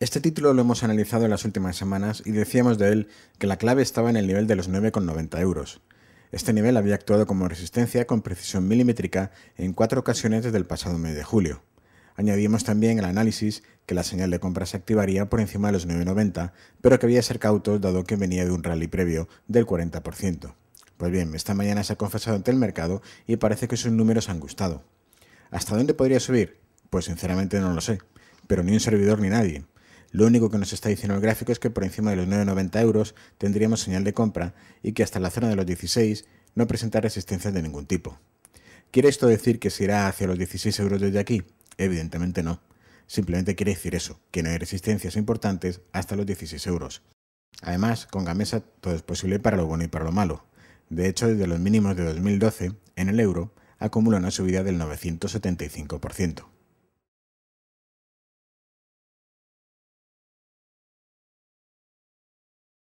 Este título lo hemos analizado en las últimas semanas y decíamos de él que la clave estaba en el nivel de los 9,90 euros. Este nivel había actuado como resistencia con precisión milimétrica en cuatro ocasiones desde el pasado mes de julio. Añadimos también el análisis que la señal de compra se activaría por encima de los 9,90, pero que había ser cautos dado que venía de un rally previo del 40%. Pues bien, esta mañana se ha confesado ante el mercado y parece que sus números han gustado. ¿Hasta dónde podría subir? Pues sinceramente no lo sé, pero ni un servidor ni nadie. Lo único que nos está diciendo el gráfico es que por encima de los 9,90 euros tendríamos señal de compra y que hasta la zona de los 16 no presenta resistencias de ningún tipo. ¿Quiere esto decir que se irá hacia los 16 euros desde aquí? Evidentemente no. Simplemente quiere decir eso, que no hay resistencias importantes hasta los 16 euros. Además, con Gamesa todo es posible para lo bueno y para lo malo. De hecho, desde los mínimos de 2012, en el euro, acumula una subida del 975%.